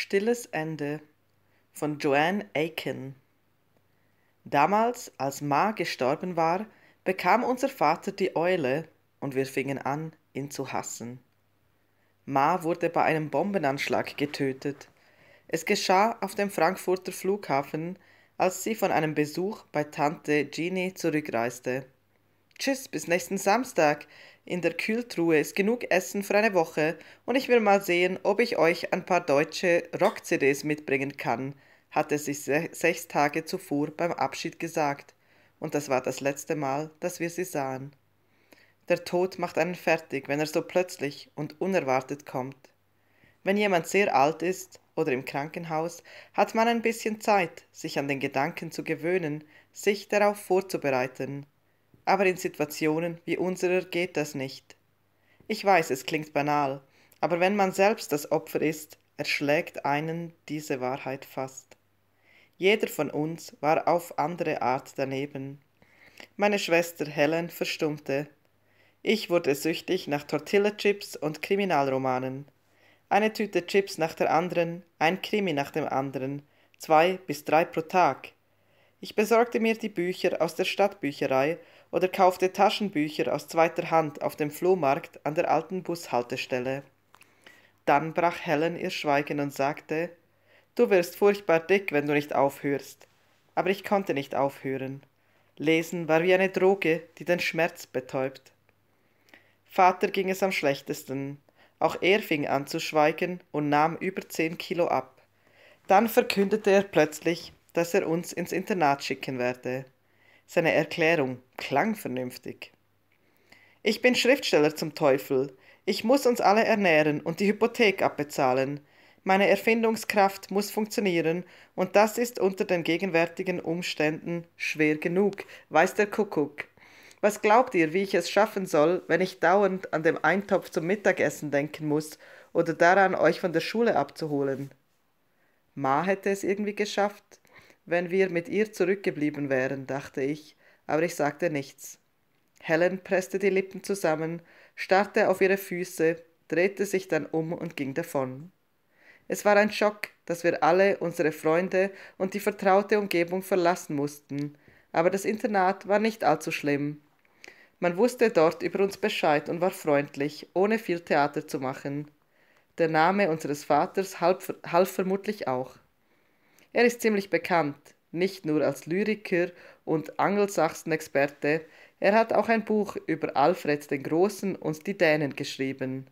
Stilles Ende von Joanne Aiken Damals, als Ma gestorben war, bekam unser Vater die Eule und wir fingen an, ihn zu hassen. Ma wurde bei einem Bombenanschlag getötet. Es geschah auf dem Frankfurter Flughafen, als sie von einem Besuch bei Tante Jeannie zurückreiste. Tschüss, bis nächsten Samstag. In der Kühltruhe ist genug Essen für eine Woche und ich will mal sehen, ob ich euch ein paar deutsche Rock-CDs mitbringen kann, hatte sie se sechs Tage zuvor beim Abschied gesagt. Und das war das letzte Mal, dass wir sie sahen. Der Tod macht einen fertig, wenn er so plötzlich und unerwartet kommt. Wenn jemand sehr alt ist oder im Krankenhaus, hat man ein bisschen Zeit, sich an den Gedanken zu gewöhnen, sich darauf vorzubereiten aber in Situationen wie unserer geht das nicht. Ich weiß, es klingt banal, aber wenn man selbst das Opfer ist, erschlägt einen diese Wahrheit fast. Jeder von uns war auf andere Art daneben. Meine Schwester Helen verstummte. Ich wurde süchtig nach Tortilla-Chips und Kriminalromanen. Eine Tüte Chips nach der anderen, ein Krimi nach dem anderen, zwei bis drei pro Tag. Ich besorgte mir die Bücher aus der Stadtbücherei oder kaufte Taschenbücher aus zweiter Hand auf dem Flohmarkt an der alten Bushaltestelle. Dann brach Helen ihr Schweigen und sagte Du wirst furchtbar dick, wenn du nicht aufhörst. Aber ich konnte nicht aufhören. Lesen war wie eine Droge, die den Schmerz betäubt. Vater ging es am schlechtesten. Auch er fing an zu schweigen und nahm über zehn Kilo ab. Dann verkündete er plötzlich, dass er uns ins Internat schicken werde. Seine Erklärung klang vernünftig. Ich bin Schriftsteller zum Teufel. Ich muss uns alle ernähren und die Hypothek abbezahlen. Meine Erfindungskraft muss funktionieren und das ist unter den gegenwärtigen Umständen schwer genug, weiß der Kuckuck. Was glaubt ihr, wie ich es schaffen soll, wenn ich dauernd an dem Eintopf zum Mittagessen denken muss oder daran, euch von der Schule abzuholen? Ma hätte es irgendwie geschafft, wenn wir mit ihr zurückgeblieben wären, dachte ich aber ich sagte nichts. Helen presste die Lippen zusammen, starrte auf ihre Füße, drehte sich dann um und ging davon. Es war ein Schock, dass wir alle unsere Freunde und die vertraute Umgebung verlassen mussten, aber das Internat war nicht allzu schlimm. Man wusste dort über uns Bescheid und war freundlich, ohne viel Theater zu machen. Der Name unseres Vaters half, half vermutlich auch. Er ist ziemlich bekannt, nicht nur als Lyriker und Angelsachsen-Experte, er hat auch ein Buch über Alfred den Großen und die Dänen geschrieben.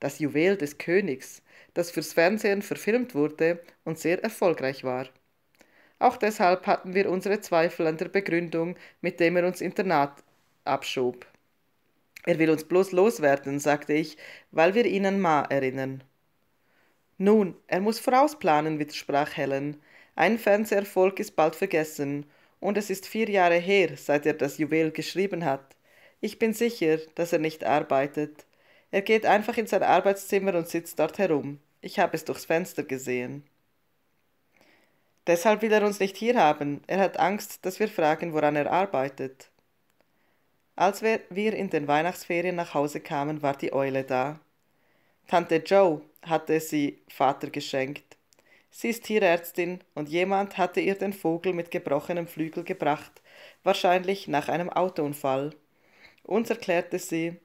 Das Juwel des Königs, das fürs Fernsehen verfilmt wurde und sehr erfolgreich war. Auch deshalb hatten wir unsere Zweifel an der Begründung, mit dem er uns Internat abschob. Er will uns bloß loswerden, sagte ich, weil wir ihn an Ma erinnern. Nun, er muss vorausplanen, widersprach Helen. Ein Fernseherfolg ist bald vergessen, und es ist vier Jahre her, seit er das Juwel geschrieben hat. Ich bin sicher, dass er nicht arbeitet. Er geht einfach in sein Arbeitszimmer und sitzt dort herum. Ich habe es durchs Fenster gesehen. Deshalb will er uns nicht hier haben. Er hat Angst, dass wir fragen, woran er arbeitet. Als wir in den Weihnachtsferien nach Hause kamen, war die Eule da. Tante Joe hatte sie Vater geschenkt. Sie ist Tierärztin und jemand hatte ihr den Vogel mit gebrochenem Flügel gebracht, wahrscheinlich nach einem Autounfall. Uns erklärte sie,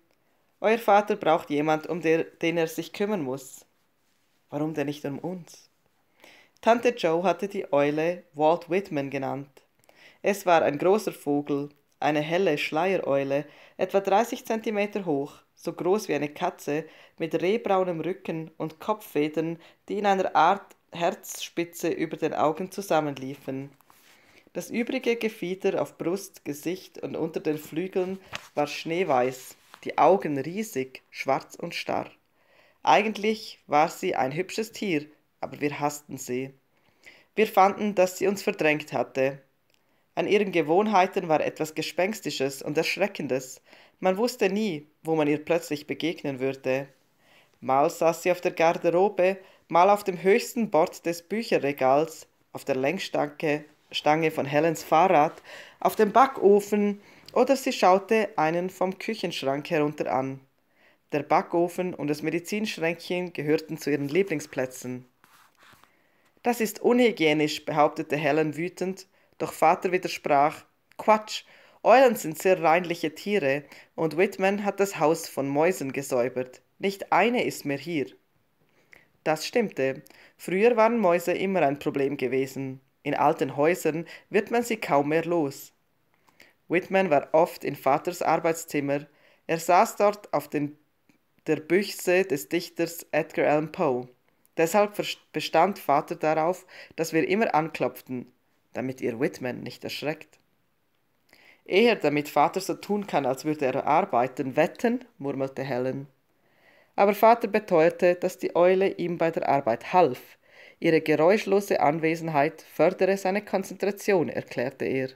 Euer Vater braucht jemand, um der, den er sich kümmern muss. Warum denn nicht um uns? Tante Joe hatte die Eule Walt Whitman genannt. Es war ein großer Vogel, eine helle Schleiereule, etwa 30 Zentimeter hoch, so groß wie eine Katze, mit rehbraunem Rücken und Kopffedern, die in einer Art Herzspitze über den Augen zusammenliefen. Das übrige Gefieder auf Brust, Gesicht und unter den Flügeln war schneeweiß, die Augen riesig, schwarz und starr. Eigentlich war sie ein hübsches Tier, aber wir hassten sie. Wir fanden, dass sie uns verdrängt hatte. An ihren Gewohnheiten war etwas Gespenstisches und Erschreckendes. Man wusste nie, wo man ihr plötzlich begegnen würde. Mal saß sie auf der Garderobe, mal auf dem höchsten Bord des Bücherregals, auf der Lenkstange Stange von Helens Fahrrad, auf dem Backofen oder sie schaute einen vom Küchenschrank herunter an. Der Backofen und das Medizinschränkchen gehörten zu ihren Lieblingsplätzen. Das ist unhygienisch, behauptete Helen wütend, doch Vater widersprach: Quatsch, Eulen sind sehr reinliche Tiere und Whitman hat das Haus von Mäusen gesäubert. Nicht eine ist mehr hier. Das stimmte. Früher waren Mäuse immer ein Problem gewesen. In alten Häusern wird man sie kaum mehr los. Whitman war oft in Vaters Arbeitszimmer. Er saß dort auf den, der Büchse des Dichters Edgar Allan Poe. Deshalb bestand Vater darauf, dass wir immer anklopften, damit ihr Whitman nicht erschreckt. Eher damit Vater so tun kann, als würde er arbeiten, wetten, murmelte Helen aber Vater beteuerte, dass die Eule ihm bei der Arbeit half. Ihre geräuschlose Anwesenheit fördere seine Konzentration, erklärte er.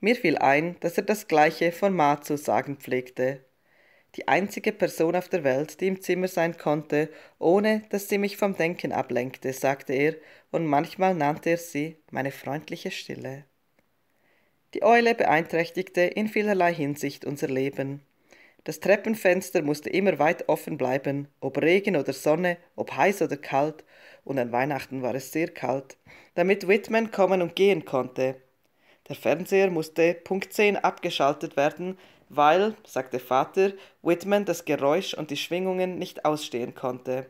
Mir fiel ein, dass er das gleiche von Ma zu sagen pflegte. Die einzige Person auf der Welt, die im Zimmer sein konnte, ohne dass sie mich vom Denken ablenkte, sagte er, und manchmal nannte er sie meine freundliche Stille. Die Eule beeinträchtigte in vielerlei Hinsicht unser Leben. Das Treppenfenster musste immer weit offen bleiben, ob Regen oder Sonne, ob heiß oder kalt, und an Weihnachten war es sehr kalt, damit Whitman kommen und gehen konnte. Der Fernseher musste Punkt 10 abgeschaltet werden, weil, sagte Vater, Whitman das Geräusch und die Schwingungen nicht ausstehen konnte.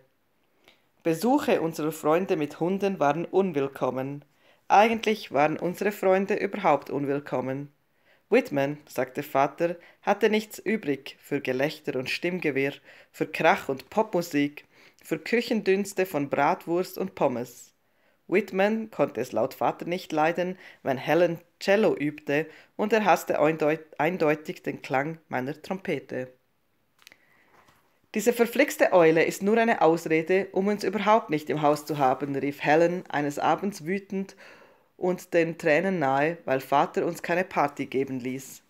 Besuche unserer Freunde mit Hunden waren unwillkommen. Eigentlich waren unsere Freunde überhaupt unwillkommen. Whitman, sagte Vater, hatte nichts übrig für Gelächter und Stimmgewirr, für Krach und Popmusik, für Küchendünste von Bratwurst und Pommes. Whitman konnte es laut Vater nicht leiden, wenn Helen Cello übte, und er hasste eindeutig den Klang meiner Trompete. Diese verflixte Eule ist nur eine Ausrede, um uns überhaupt nicht im Haus zu haben, rief Helen eines Abends wütend und den Tränen nahe, weil Vater uns keine Party geben ließ.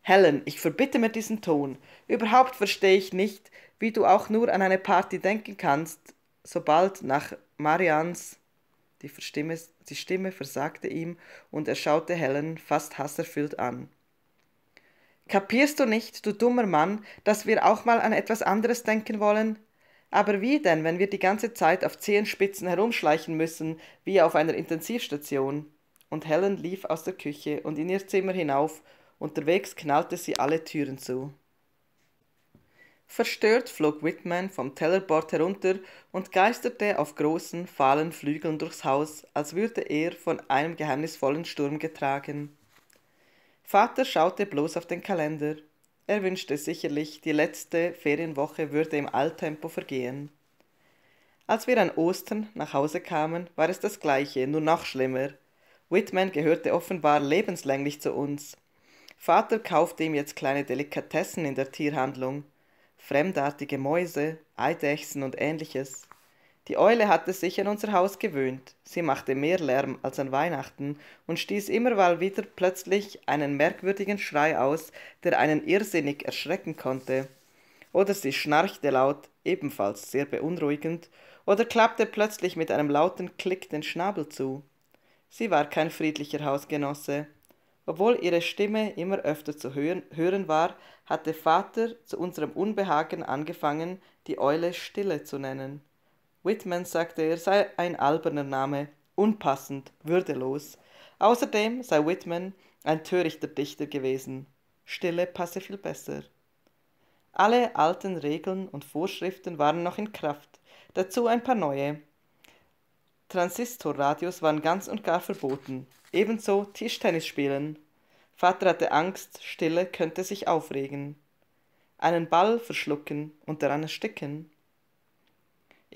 Helen, ich verbitte mir diesen Ton. Überhaupt verstehe ich nicht, wie du auch nur an eine Party denken kannst, sobald nach Marians die Stimme, die Stimme versagte ihm und er schaute Helen fast hasserfüllt an. Kapierst du nicht, du dummer Mann, dass wir auch mal an etwas anderes denken wollen? Aber wie denn, wenn wir die ganze Zeit auf Zehenspitzen herumschleichen müssen, wie auf einer Intensivstation? Und Helen lief aus der Küche und in ihr Zimmer hinauf, unterwegs knallte sie alle Türen zu. Verstört flog Whitman vom Tellerboard herunter und geisterte auf großen, fahlen Flügeln durchs Haus, als würde er von einem geheimnisvollen Sturm getragen. Vater schaute bloß auf den Kalender. Er wünschte sicherlich, die letzte Ferienwoche würde im Alltempo vergehen. Als wir an Ostern nach Hause kamen, war es das gleiche, nur noch schlimmer. Whitman gehörte offenbar lebenslänglich zu uns. Vater kaufte ihm jetzt kleine Delikatessen in der Tierhandlung, fremdartige Mäuse, Eidechsen und ähnliches. Die Eule hatte sich an unser Haus gewöhnt. Sie machte mehr Lärm als an Weihnachten und stieß immer mal wieder plötzlich einen merkwürdigen Schrei aus, der einen irrsinnig erschrecken konnte. Oder sie schnarchte laut, ebenfalls sehr beunruhigend, oder klappte plötzlich mit einem lauten Klick den Schnabel zu. Sie war kein friedlicher Hausgenosse. Obwohl ihre Stimme immer öfter zu hören, hören war, hatte Vater zu unserem Unbehagen angefangen, die Eule Stille zu nennen. Whitman sagte, er sei ein alberner Name, unpassend, würdelos. Außerdem sei Whitman ein törichter Dichter gewesen. Stille passe viel besser. Alle alten Regeln und Vorschriften waren noch in Kraft, dazu ein paar neue. Transistorradios waren ganz und gar verboten, ebenso Tischtennis spielen. Vater hatte Angst, Stille könnte sich aufregen, einen Ball verschlucken und daran ersticken.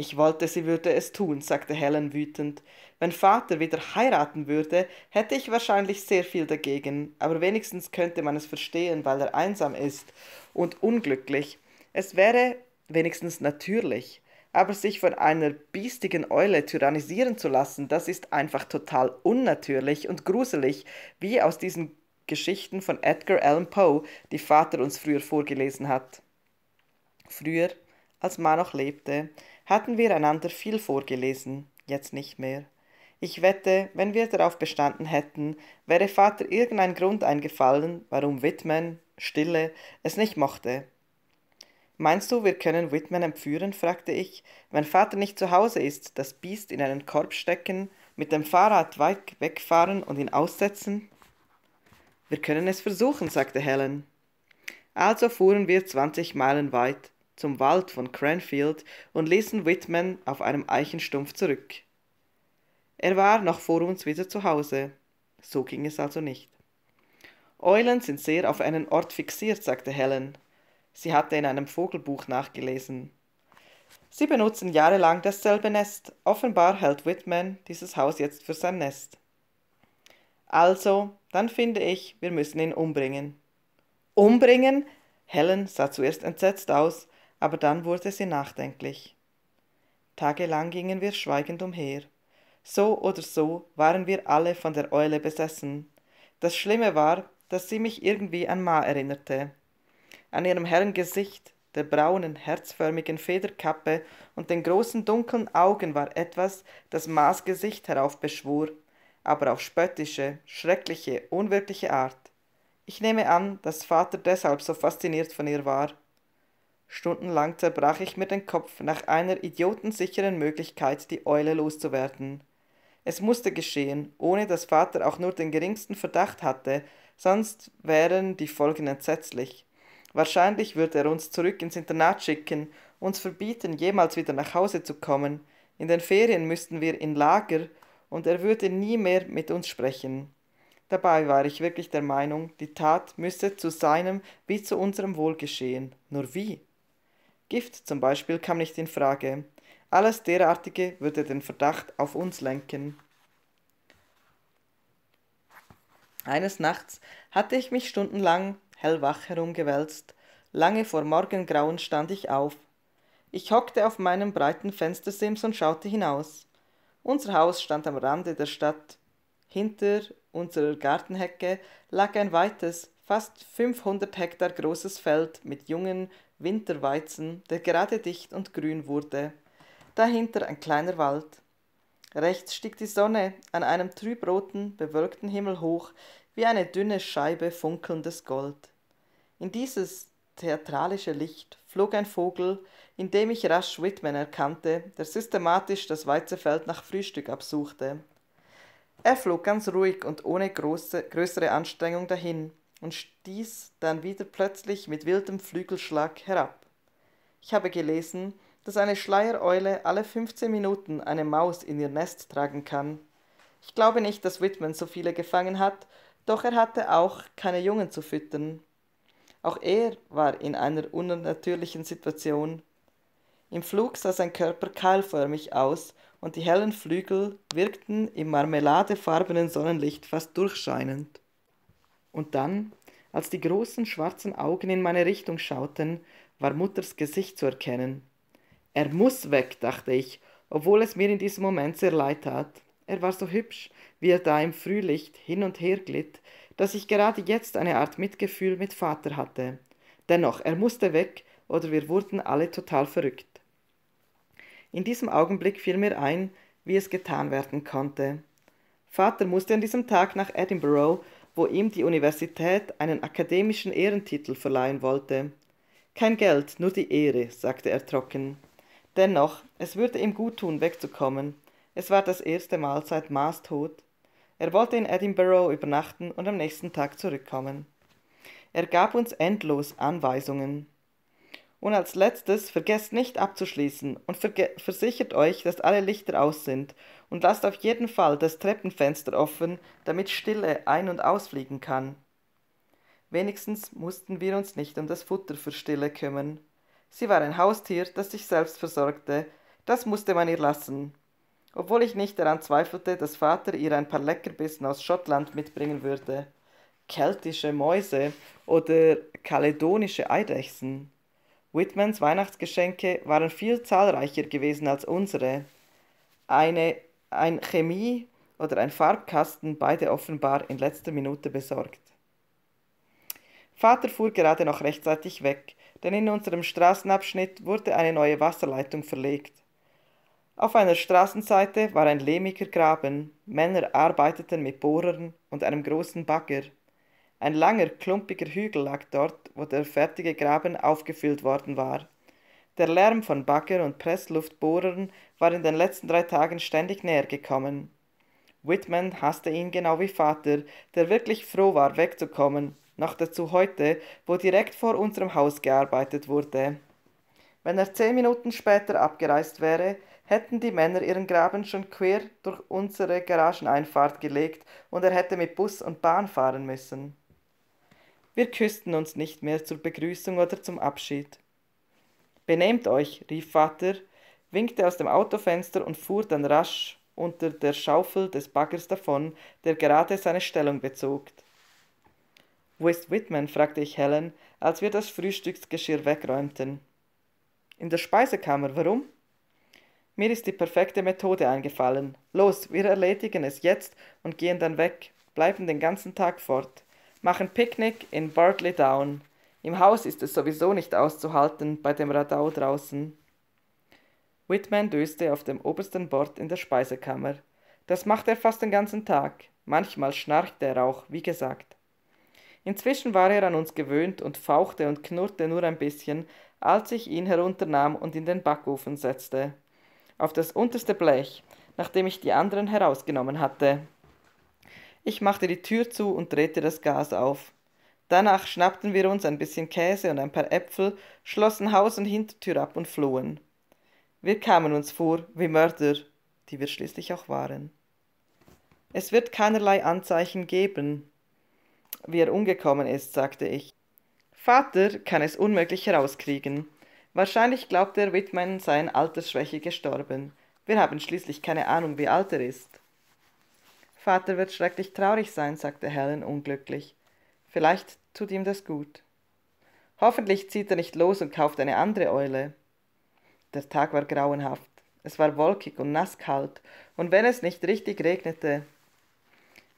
Ich wollte, sie würde es tun, sagte Helen wütend. Wenn Vater wieder heiraten würde, hätte ich wahrscheinlich sehr viel dagegen, aber wenigstens könnte man es verstehen, weil er einsam ist und unglücklich. Es wäre wenigstens natürlich. Aber sich von einer biestigen Eule tyrannisieren zu lassen, das ist einfach total unnatürlich und gruselig, wie aus diesen Geschichten von Edgar Allan Poe, die Vater uns früher vorgelesen hat. Früher, als Ma noch lebte, hatten wir einander viel vorgelesen, jetzt nicht mehr. Ich wette, wenn wir darauf bestanden hätten, wäre Vater irgendein Grund eingefallen, warum Whitman, Stille, es nicht mochte. Meinst du, wir können Whitman entführen? fragte ich. Wenn Vater nicht zu Hause ist, das Biest in einen Korb stecken, mit dem Fahrrad weit wegfahren und ihn aussetzen? Wir können es versuchen, sagte Helen. Also fuhren wir 20 Meilen weit zum Wald von Cranfield und ließen Whitman auf einem Eichenstumpf zurück. Er war noch vor uns wieder zu Hause. So ging es also nicht. Eulen sind sehr auf einen Ort fixiert, sagte Helen. Sie hatte in einem Vogelbuch nachgelesen. Sie benutzen jahrelang dasselbe Nest. Offenbar hält Whitman dieses Haus jetzt für sein Nest. Also, dann finde ich, wir müssen ihn umbringen. Umbringen? Helen sah zuerst entsetzt aus, aber dann wurde sie nachdenklich. Tagelang gingen wir schweigend umher. So oder so waren wir alle von der Eule besessen. Das Schlimme war, dass sie mich irgendwie an Ma erinnerte. An ihrem hellen Gesicht, der braunen, herzförmigen Federkappe und den großen dunklen Augen war etwas, das Ma's Gesicht heraufbeschwor, aber auf spöttische, schreckliche, unwirkliche Art. Ich nehme an, dass Vater deshalb so fasziniert von ihr war. Stundenlang zerbrach ich mir den Kopf nach einer idiotensicheren Möglichkeit, die Eule loszuwerden. Es musste geschehen, ohne dass Vater auch nur den geringsten Verdacht hatte, sonst wären die Folgen entsetzlich. Wahrscheinlich würde er uns zurück ins Internat schicken, uns verbieten, jemals wieder nach Hause zu kommen. In den Ferien müssten wir in Lager und er würde nie mehr mit uns sprechen. Dabei war ich wirklich der Meinung, die Tat müsse zu seinem wie zu unserem Wohl geschehen. Nur wie? Gift zum Beispiel kam nicht in Frage. Alles derartige würde den Verdacht auf uns lenken. Eines Nachts hatte ich mich stundenlang hellwach herumgewälzt. Lange vor Morgengrauen stand ich auf. Ich hockte auf meinem breiten Fenstersims und schaute hinaus. Unser Haus stand am Rande der Stadt. Hinter unserer Gartenhecke lag ein weites, fast 500 Hektar großes Feld mit jungen, Winterweizen, der gerade dicht und grün wurde. Dahinter ein kleiner Wald. Rechts stieg die Sonne an einem trübroten, bewölkten Himmel hoch, wie eine dünne Scheibe funkelndes Gold. In dieses theatralische Licht flog ein Vogel, in dem ich rasch Whitman erkannte, der systematisch das Weizenfeld nach Frühstück absuchte. Er flog ganz ruhig und ohne große, größere Anstrengung dahin, und stieß dann wieder plötzlich mit wildem Flügelschlag herab. Ich habe gelesen, dass eine Schleiereule alle 15 Minuten eine Maus in ihr Nest tragen kann. Ich glaube nicht, dass Whitman so viele gefangen hat, doch er hatte auch keine Jungen zu füttern. Auch er war in einer unnatürlichen Situation. Im Flug sah sein Körper keilförmig aus und die hellen Flügel wirkten im marmeladefarbenen Sonnenlicht fast durchscheinend. Und dann, als die großen schwarzen Augen in meine Richtung schauten, war Mutters Gesicht zu erkennen. Er muss weg, dachte ich, obwohl es mir in diesem Moment sehr leid tat. Er war so hübsch, wie er da im Frühlicht hin und her glitt, dass ich gerade jetzt eine Art Mitgefühl mit Vater hatte. Dennoch, er musste weg, oder wir wurden alle total verrückt. In diesem Augenblick fiel mir ein, wie es getan werden konnte. Vater musste an diesem Tag nach Edinburgh wo ihm die Universität einen akademischen Ehrentitel verleihen wollte. Kein Geld, nur die Ehre, sagte er trocken. Dennoch, es würde ihm gut tun, wegzukommen. Es war das erste Mal seit Maas Tod. Er wollte in Edinburgh übernachten und am nächsten Tag zurückkommen. Er gab uns endlos Anweisungen. Und als letztes, vergesst nicht abzuschließen und versichert euch, dass alle Lichter aus sind und lasst auf jeden Fall das Treppenfenster offen, damit Stille ein- und ausfliegen kann. Wenigstens mussten wir uns nicht um das Futter für Stille kümmern. Sie war ein Haustier, das sich selbst versorgte, das musste man ihr lassen. Obwohl ich nicht daran zweifelte, dass Vater ihr ein paar Leckerbissen aus Schottland mitbringen würde. Keltische Mäuse oder kaledonische Eidechsen. Whitmans Weihnachtsgeschenke waren viel zahlreicher gewesen als unsere. Eine, ein Chemie- oder ein Farbkasten, beide offenbar in letzter Minute besorgt. Vater fuhr gerade noch rechtzeitig weg, denn in unserem Straßenabschnitt wurde eine neue Wasserleitung verlegt. Auf einer Straßenseite war ein lehmiger Graben, Männer arbeiteten mit Bohrern und einem großen Bagger. Ein langer, klumpiger Hügel lag dort, wo der fertige Graben aufgefüllt worden war. Der Lärm von Bagger und Pressluftbohrern war in den letzten drei Tagen ständig näher gekommen. Whitman hasste ihn genau wie Vater, der wirklich froh war, wegzukommen, noch dazu heute, wo direkt vor unserem Haus gearbeitet wurde. Wenn er zehn Minuten später abgereist wäre, hätten die Männer ihren Graben schon quer durch unsere Garageneinfahrt gelegt und er hätte mit Bus und Bahn fahren müssen. Wir küssten uns nicht mehr zur Begrüßung oder zum Abschied. Benehmt euch, rief Vater, winkte aus dem Autofenster und fuhr dann rasch unter der Schaufel des Baggers davon, der gerade seine Stellung bezog. Wo ist Whitman? fragte ich Helen, als wir das Frühstücksgeschirr wegräumten. In der Speisekammer, warum? Mir ist die perfekte Methode eingefallen. Los, wir erledigen es jetzt und gehen dann weg, bleiben den ganzen Tag fort machen Picknick in Bartley Down. Im Haus ist es sowieso nicht auszuhalten bei dem Radau draußen. Whitman döste auf dem obersten Bord in der Speisekammer. Das macht er fast den ganzen Tag. Manchmal schnarcht er auch, wie gesagt. Inzwischen war er an uns gewöhnt und fauchte und knurrte nur ein bisschen, als ich ihn herunternahm und in den Backofen setzte. Auf das unterste Blech, nachdem ich die anderen herausgenommen hatte. Ich machte die Tür zu und drehte das Gas auf. Danach schnappten wir uns ein bisschen Käse und ein paar Äpfel, schlossen Haus und Hintertür ab und flohen. Wir kamen uns vor wie Mörder, die wir schließlich auch waren. Es wird keinerlei Anzeichen geben, wie er umgekommen ist, sagte ich. Vater kann es unmöglich herauskriegen. Wahrscheinlich glaubt er, Whitman sei in Altersschwäche gestorben. Wir haben schließlich keine Ahnung, wie alt er ist. Vater wird schrecklich traurig sein, sagte Helen unglücklich. Vielleicht tut ihm das gut. Hoffentlich zieht er nicht los und kauft eine andere Eule. Der Tag war grauenhaft. Es war wolkig und nasskalt, und wenn es nicht richtig regnete.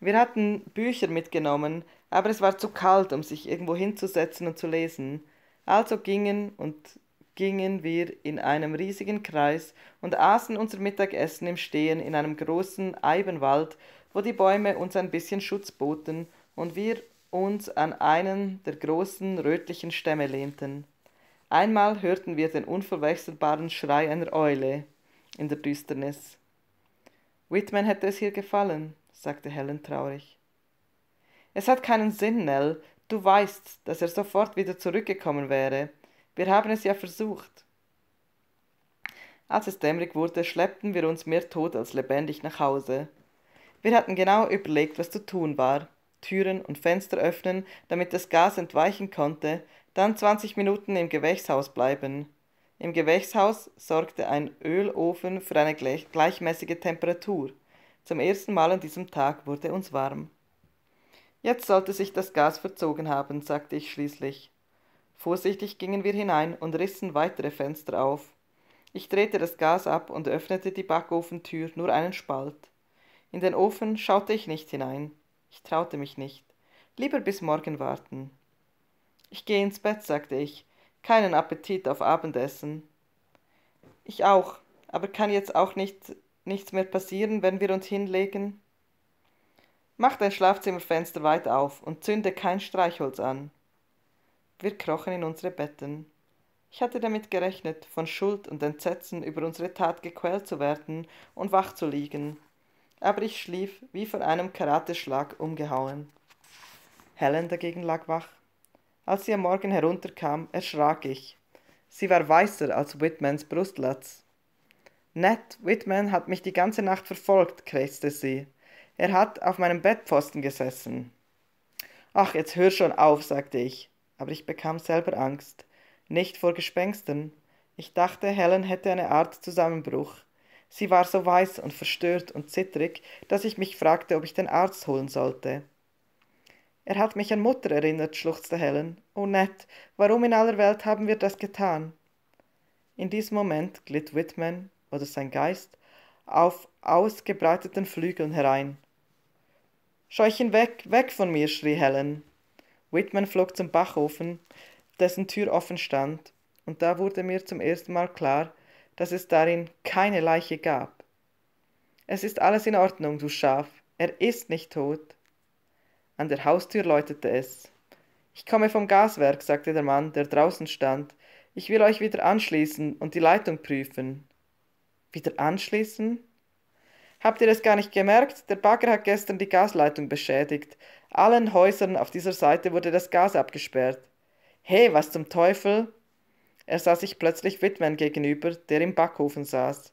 Wir hatten Bücher mitgenommen, aber es war zu kalt, um sich irgendwo hinzusetzen und zu lesen. Also gingen und gingen wir in einem riesigen Kreis und aßen unser Mittagessen im Stehen in einem großen Eibenwald, wo die Bäume uns ein bisschen Schutz boten und wir uns an einen der großen rötlichen Stämme lehnten. Einmal hörten wir den unverwechselbaren Schrei einer Eule in der Düsternis. Whitman hätte es hier gefallen, sagte Helen traurig. Es hat keinen Sinn, Nell. Du weißt, dass er sofort wieder zurückgekommen wäre. Wir haben es ja versucht. Als es dämmerig wurde, schleppten wir uns mehr tot als lebendig nach Hause. Wir hatten genau überlegt, was zu tun war. Türen und Fenster öffnen, damit das Gas entweichen konnte, dann 20 Minuten im Gewächshaus bleiben. Im Gewächshaus sorgte ein Ölofen für eine gleich gleichmäßige Temperatur. Zum ersten Mal an diesem Tag wurde uns warm. Jetzt sollte sich das Gas verzogen haben, sagte ich schließlich. Vorsichtig gingen wir hinein und rissen weitere Fenster auf. Ich drehte das Gas ab und öffnete die Backofentür nur einen Spalt. In den Ofen schaute ich nicht hinein. Ich traute mich nicht. Lieber bis morgen warten. Ich gehe ins Bett, sagte ich. Keinen Appetit auf Abendessen. Ich auch, aber kann jetzt auch nicht nichts mehr passieren, wenn wir uns hinlegen? Mach dein Schlafzimmerfenster weit auf und zünde kein Streichholz an. Wir krochen in unsere Betten. Ich hatte damit gerechnet, von Schuld und Entsetzen über unsere Tat gequält zu werden und wach zu liegen aber ich schlief wie von einem Karateschlag umgehauen. Helen dagegen lag wach. Als sie am Morgen herunterkam, erschrak ich. Sie war weißer als Whitmans Brustlatz. Ned Whitman hat mich die ganze Nacht verfolgt, krächzte sie. Er hat auf meinem Bettpfosten gesessen. Ach, jetzt hör schon auf, sagte ich, aber ich bekam selber Angst. Nicht vor Gespenstern. Ich dachte, Helen hätte eine Art Zusammenbruch. Sie war so weiß und verstört und zittrig, dass ich mich fragte, ob ich den Arzt holen sollte. Er hat mich an Mutter erinnert, schluchzte Helen. Oh Ned, warum in aller Welt haben wir das getan? In diesem Moment glitt Whitman, oder sein Geist, auf ausgebreiteten Flügeln herein. Scheuchen weg, weg von mir, schrie Helen. Whitman flog zum Bachofen, dessen Tür offen stand, und da wurde mir zum ersten Mal klar, dass es darin keine Leiche gab. Es ist alles in Ordnung, du Schaf, er ist nicht tot. An der Haustür läutete es. Ich komme vom Gaswerk, sagte der Mann, der draußen stand. Ich will euch wieder anschließen und die Leitung prüfen. Wieder anschließen? Habt ihr es gar nicht gemerkt? Der Bagger hat gestern die Gasleitung beschädigt. Allen Häusern auf dieser Seite wurde das Gas abgesperrt. Hey, was zum Teufel? Er sah sich plötzlich Whitman gegenüber, der im Backofen saß.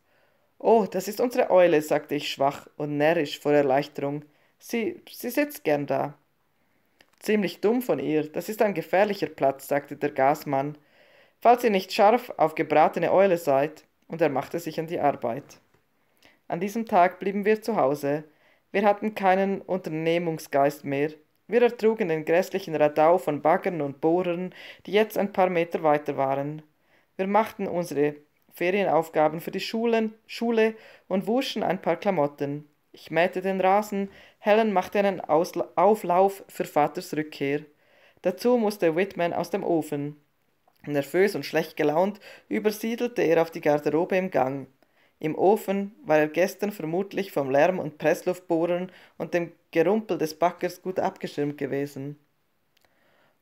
Oh, das ist unsere Eule, sagte ich schwach und närrisch vor Erleichterung. Sie, sie sitzt gern da. Ziemlich dumm von ihr, das ist ein gefährlicher Platz, sagte der Gasmann. Falls ihr nicht scharf auf gebratene Eule seid, und er machte sich an die Arbeit. An diesem Tag blieben wir zu Hause. Wir hatten keinen Unternehmungsgeist mehr, wir ertrugen den grässlichen Radau von Baggern und Bohrern, die jetzt ein paar Meter weiter waren. Wir machten unsere Ferienaufgaben für die Schulen, Schule und wuschen ein paar Klamotten. Ich mähte den Rasen, Helen machte einen Ausla Auflauf für Vaters Rückkehr. Dazu musste Whitman aus dem Ofen. Nervös und schlecht gelaunt übersiedelte er auf die Garderobe im Gang im Ofen, weil gestern vermutlich vom Lärm und Pressluftbohren und dem Gerumpel des Backers gut abgeschirmt gewesen.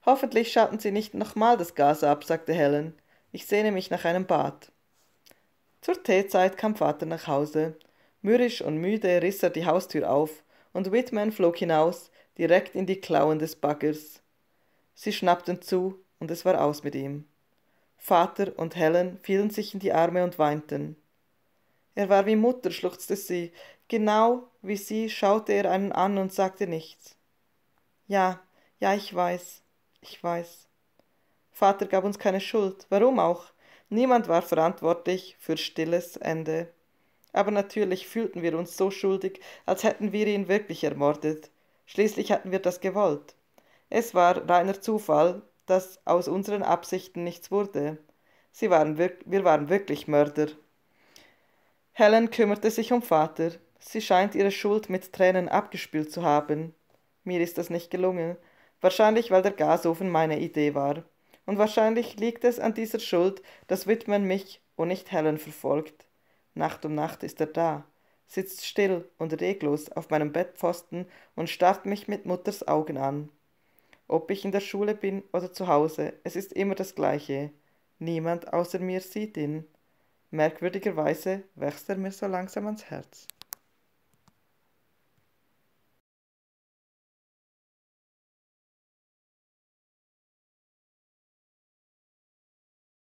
Hoffentlich schalten Sie nicht nochmal das Gas ab, sagte Helen. Ich sehne mich nach einem Bad. Zur Teezeit kam Vater nach Hause. Mürrisch und müde riss er die Haustür auf, und Whitman flog hinaus, direkt in die Klauen des Baggers. Sie schnappten zu, und es war aus mit ihm. Vater und Helen fielen sich in die Arme und weinten. Er war wie Mutter, schluchzte sie. Genau wie sie schaute er einen an und sagte nichts. Ja, ja, ich weiß, ich weiß. Vater gab uns keine Schuld, warum auch? Niemand war verantwortlich für stilles Ende. Aber natürlich fühlten wir uns so schuldig, als hätten wir ihn wirklich ermordet. Schließlich hatten wir das gewollt. Es war reiner Zufall, dass aus unseren Absichten nichts wurde. Sie waren wir waren wirklich Mörder. Helen kümmerte sich um Vater. Sie scheint ihre Schuld mit Tränen abgespült zu haben. Mir ist das nicht gelungen, wahrscheinlich weil der Gasofen meine Idee war. Und wahrscheinlich liegt es an dieser Schuld, dass Whitman mich und nicht Helen verfolgt. Nacht um Nacht ist er da, sitzt still und reglos auf meinem Bettpfosten und starrt mich mit Mutters Augen an. Ob ich in der Schule bin oder zu Hause, es ist immer das gleiche. Niemand außer mir sieht ihn. Merkwürdigerweise wächst er mir so langsam ans Herz.